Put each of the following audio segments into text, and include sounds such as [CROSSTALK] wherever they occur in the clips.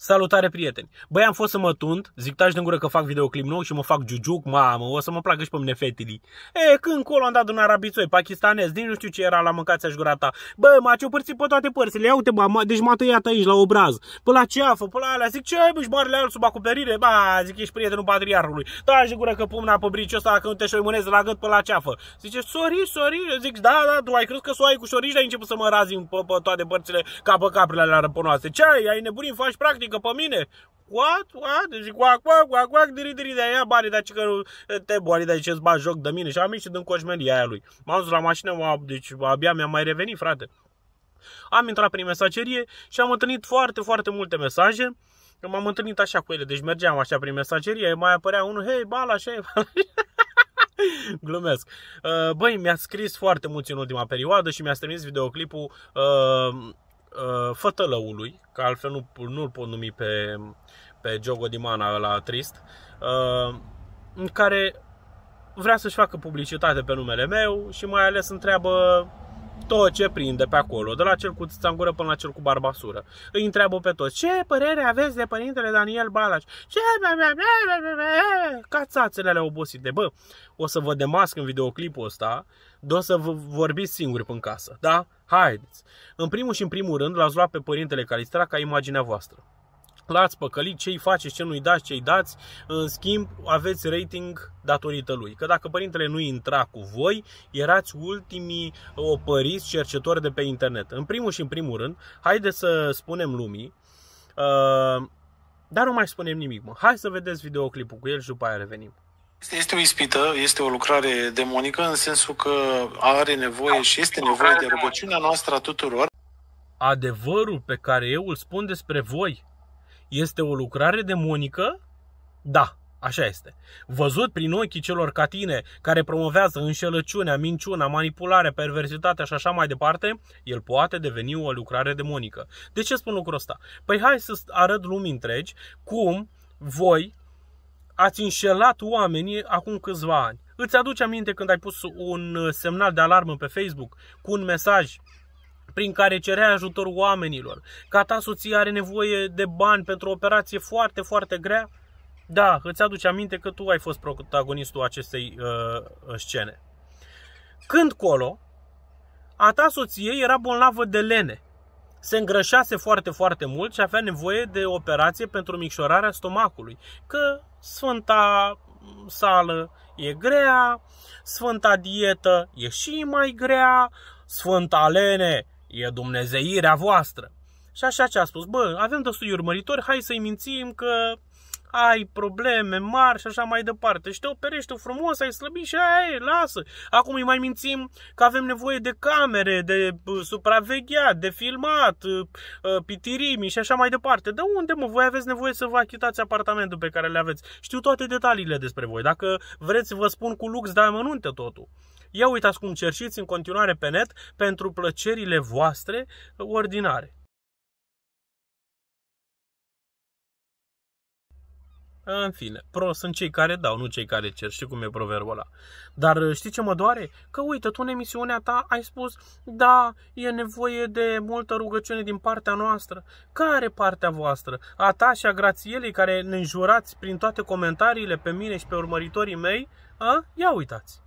Salutare, prieteni! Băi, am fost să mă tund, zic taci din gură că fac videoclip nou și mă fac jujuc, mamă, o să mă placă și pe mine fetili. E, când colo am dat un arabițoi pakistanez, din nu știu ce era la mâncația și gura ta. Bă, m-a ciupărțit pe toate părțile, ia uite, bă, deci m-a tăiat aici la obraz, pe la ceafă, pe la alea, zic, ce ai, bă, și barele sub acoperire, ba, zic, ești prietenul patriarhului, taci din gură că pumna pe briciul ăsta, că nu te șoimânezi la gât pe la ceafă. Zice, sori, sori, zic, da, da, tu ai crezut că soai cu șorici, ai început să mă razi pe, pe toate părțile ca pe caprile alea răponoase. Ce ai, ai nebunit, faci practic frică pe mine? What? What? Zic, guac, guac, guac, guac, diri, diri, de aia bani, dar ce că te boli, dar ce-ți bagi joc de mine? Și am ieșit în coșmelia aia lui. M-am dus la mașină, deci abia mi-a mai revenit, frate. Am intrat prin mesagerie și am întâlnit foarte, foarte multe mesaje. Eu m-am întâlnit așa cu ele, deci mergeam așa prin mesagerie, mai apărea unul, hei, bala, așa, bala, [LAUGHS] Glumesc. Uh, băi, mi-a scris foarte mulți în ultima perioadă și mi-a trimis videoclipul uh, uh, fătălăului, că altfel nu, nu-l pot numi pe, pe Jogo Dimana la trist, uh, în care vrea să-și facă publicitate pe numele meu și mai ales întreabă tot ce prinde pe acolo, de la cel cu țangură până la cel cu barbasură. Îi întreabă pe toți, ce părere aveți de părintele Daniel Balaș? Ce? Cațațele alea obosite. Bă, o să vă demasc în videoclipul ăsta, o să vă vorbiți singuri până casă, da? Haideți! În primul și în primul rând l-ați luat pe părintele Calistra ca imaginea voastră l-ați păcălit, ce-i faceți, ce nu-i dați, ce-i dați, în schimb aveți rating datorită lui. Că dacă părintele nu intra cu voi, erați ultimii opăriți cercetori de pe internet. În primul și în primul rând, haideți să spunem lumii, uh, dar nu mai spunem nimic, mă. Hai să vedeți videoclipul cu el și după aia revenim. Este o ispită, este o lucrare demonică în sensul că are nevoie și este nevoie de rugăciunea noastră a tuturor. Adevărul pe care eu îl spun despre voi este o lucrare demonică? Da, așa este. Văzut prin ochii celor ca tine, care promovează înșelăciunea, minciuna, manipularea, perversitatea și așa mai departe, el poate deveni o lucrare demonică. De ce spun lucrul ăsta? Păi hai să arăt lumii întregi cum voi ați înșelat oamenii acum câțiva ani. Îți aduce aminte când ai pus un semnal de alarmă pe Facebook cu un mesaj prin care cerea ajutor oamenilor, ca ta soție are nevoie de bani pentru o operație foarte, foarte grea, da, îți aduce aminte că tu ai fost protagonistul acestei uh, scene. Când colo, a ta soție era bolnavă de lene. Se îngrășase foarte, foarte mult și avea nevoie de operație pentru micșorarea stomacului. Că sfânta sală e grea, sfânta dietă e și mai grea, sfânta lene E dumnezeirea voastră. Și așa ce a spus, bă, avem destui urmăritori, hai să-i mințim că ai probleme mari și așa mai departe. Și te operești frumos, ai slăbit și ai, lasă. Acum îi mai mințim că avem nevoie de camere, de supravegheat, de filmat, ă, ă, pitirimi și așa mai departe. De unde, mă, voi aveți nevoie să vă achitați apartamentul pe care le aveți? Știu toate detaliile despre voi. Dacă vreți, vă spun cu lux dar amănunte totul. Ia uitați cum cerșiți în continuare pe net pentru plăcerile voastre ordinare. În fine, pro sunt cei care dau, nu cei care cer. Știi cum e proverbul ăla. Dar uh, știi ce mă doare? Că uite, tu în emisiunea ta ai spus, da, e nevoie de multă rugăciune din partea noastră. Care partea voastră? A ta și a grațielei care ne înjurați prin toate comentariile pe mine și pe urmăritorii mei? A? Ia uitați!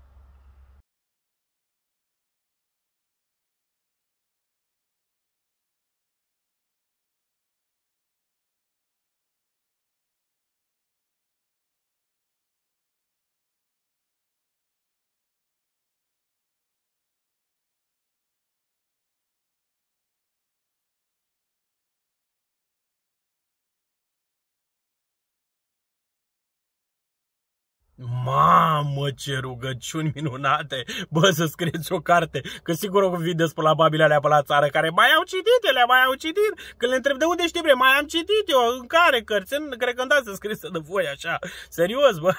Mamă, ce rugăciuni minunate! Bă, să scrieți o carte, că sigur o vin despre la babile alea pe la țară, care mai au citit, ele mai au citit. Când le întreb de unde știi, bre, mai am citit eu, în care cărți? În, cred că îmi dați să scrisă de voi, așa. Serios, bă.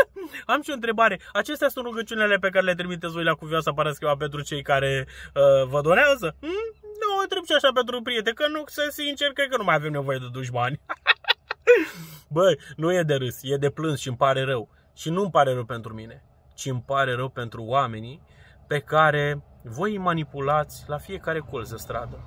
[LAUGHS] am și o întrebare. Acestea sunt rugăciunile pe care le trimiteți voi la cuvioasa Parascheva pentru cei care uh, vă donează? Hmm? Nu, o întreb și așa pentru prieteni, că nu, să sincer, cred că nu mai avem nevoie de dușmani. [LAUGHS] Bă, nu e de râs, e de plâns și îmi pare rău. Și nu îmi pare rău pentru mine, ci îmi pare rău pentru oamenii pe care voi îi manipulați la fiecare colț de stradă,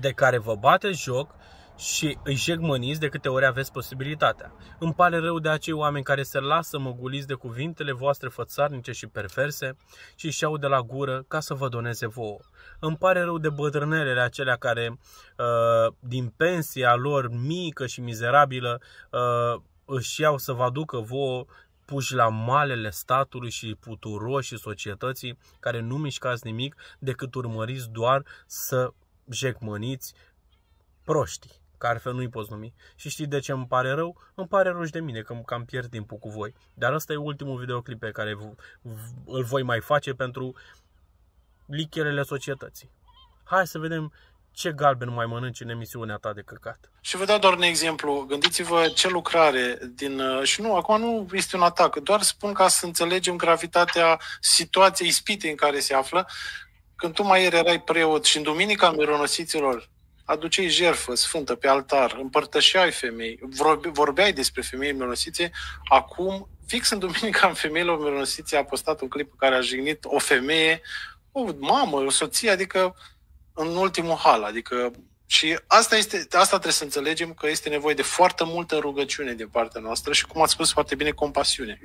de care vă bate joc și îi jegmăniți de câte ori aveți posibilitatea. Îmi pare rău de acei oameni care se lasă măguliți de cuvintele voastre fățarnice și perverse și își iau de la gură ca să vă doneze vouă. Îmi pare rău de bătrânelele acelea care, uh, din pensia lor mică și mizerabilă, uh, își iau să vă aducă vouă puși la malele statului și puturoșii societății care nu mișcați nimic decât urmăriți doar să jecmăniți proștii că altfel nu-i poți numi. Și știi de ce îmi pare rău? Îmi pare rău și de mine că cam pierd timpul cu voi. Dar ăsta e ultimul videoclip pe care îl voi mai face pentru licherele societății. Hai să vedem ce galben mai mănânci în emisiunea ta de căcat. Și vă dau doar un exemplu. Gândiți-vă ce lucrare din... Uh, și nu, acum nu este un atac, doar spun ca să înțelegem gravitatea situației ispite în care se află. Când tu mai ieri erai preot și în Duminica Mironosiților aducei jerfă sfântă pe altar, împărtășeai femei, vorbeai despre femei mironosițe, acum, fix în Duminica în femeilor mironosițe a postat un clip în care a jignit o femeie, o mamă, o soție, adică în ultimul hal. Adică și asta, este, asta trebuie să înțelegem că este nevoie de foarte multă rugăciune din partea noastră și, cum ați spus foarte bine, compasiune.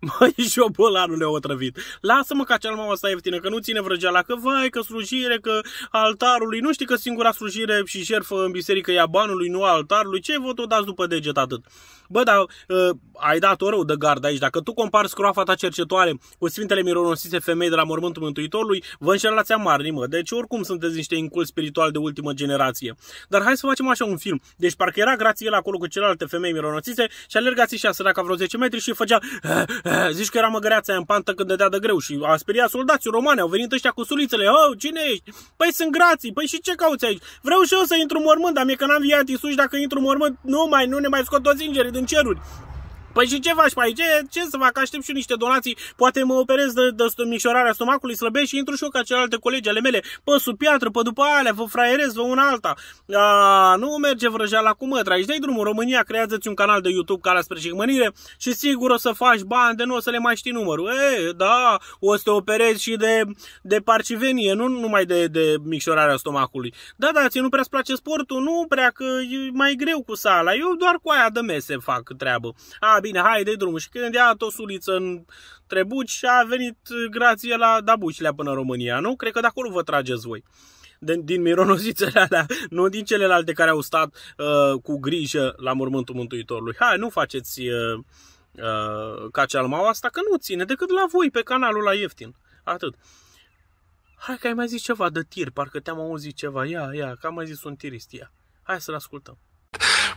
Mai și a otrăvit. Lasă-mă ca cel mai asta ieftină, că nu ține vrăjeala, că vai, că slujire, că altarului, nu știi că singura slujire și șerfă în biserică e a banului, nu a altarului, ce vă tot dați după deget atât? Bă, dar uh, ai dat-o rău de gard aici, dacă tu compari scroafa ta cercetoare cu sfintele mironosise femei de la mormântul Mântuitorului, vă înșelați amarni, mă, deci oricum sunteți niște incul spiritual de ultimă generație. Dar hai să facem așa un film, deci parcă era grație acolo cu celelalte femei mironosise și alergați și a săraca vreo 10 metri și făcea... Uh, uh, [CLEARS THROAT] Zici că era măgăreața aia în pantă când dădea de greu și a speriat soldații romani, au venit ăștia cu sulițele. Oh, cine ești? Păi sunt grații, păi și ce cauți aici? Vreau și eu să intru în mormânt, dar mie că n-am viat Isus dacă intru în mormânt, nu mai, nu ne mai scot toți îngerii din ceruri. Păi și ce faci pe aici? Ce, ce să fac? Aștept și niște donații. Poate mă operez de, de, mișorarea stomacului slăbești și intru și eu ca celelalte colegi ale mele. Pă, sub piatră, pe după alea, vă fraierez, vă una alta. A, nu merge vrăjeala cu mătra. Aici dai drumul. România, creează-ți un canal de YouTube care spre jigmănire și sigur o să faci bani de nu o să le mai știi numărul. E, da, o să te operezi și de, de parcivenie, nu numai de, de micșorarea stomacului. Da, da, ți nu prea-ți place sportul? Nu prea, că e mai greu cu sala. Eu doar cu aia de mese fac treabă. A, bine, hai, de drum Și când ia o suliță în Trebuci și a venit uh, grație la Dabucilea până în România, nu? Cred că de acolo vă trageți voi. Din, din mironozițele alea, nu din celelalte care au stat uh, cu grijă la mormântul Mântuitorului. Hai, nu faceți uh, uh, ca cealmaua asta, că nu ține decât la voi, pe canalul la ieftin. Atât. Hai că ai mai zis ceva de tir, parcă te-am auzit ceva. Ia, ia, că am mai zis un tirist, ia. Hai să-l ascultăm.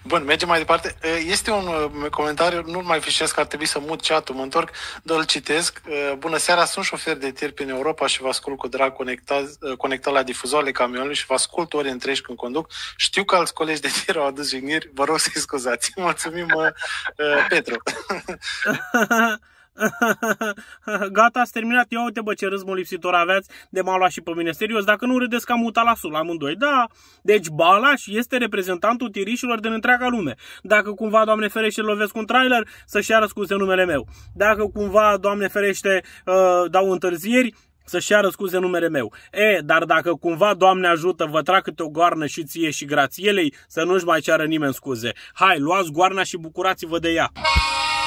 Bun, mergem mai departe. Este un uh, comentariu, nu mai fișesc, ar trebui să mut chat mă întorc, dar îl citesc. Bună seara, sunt șofer de tir prin Europa și vă ascult cu drag conectat, conectat la difuzoarele camionului și vă ascult ori întregi când conduc. Știu că alți colegi de tir au adus jigniri, vă rog să-i scuzați. [LAUGHS] Mulțumim, mă, Petru. [LAUGHS] [LAUGHS] Gata, ați terminat. Ia uite bă ce râs lipsitor aveați de m-a luat și pe mine. Serios, dacă nu râdeți că am mutat la sul amândoi. Da, deci Balaș este reprezentantul tirișilor din întreaga lume. Dacă cumva, Doamne ferește, lovesc un trailer, să-și ia scuze numele meu. Dacă cumva, Doamne ferește, uh, dau întârzieri, să-și ia scuze numele meu. E, dar dacă cumva, Doamne ajută, vă trag câte o goarnă și ție și grațielei, să nu-și mai ceară nimeni scuze. Hai, luați goarna și bucurați-vă de ea.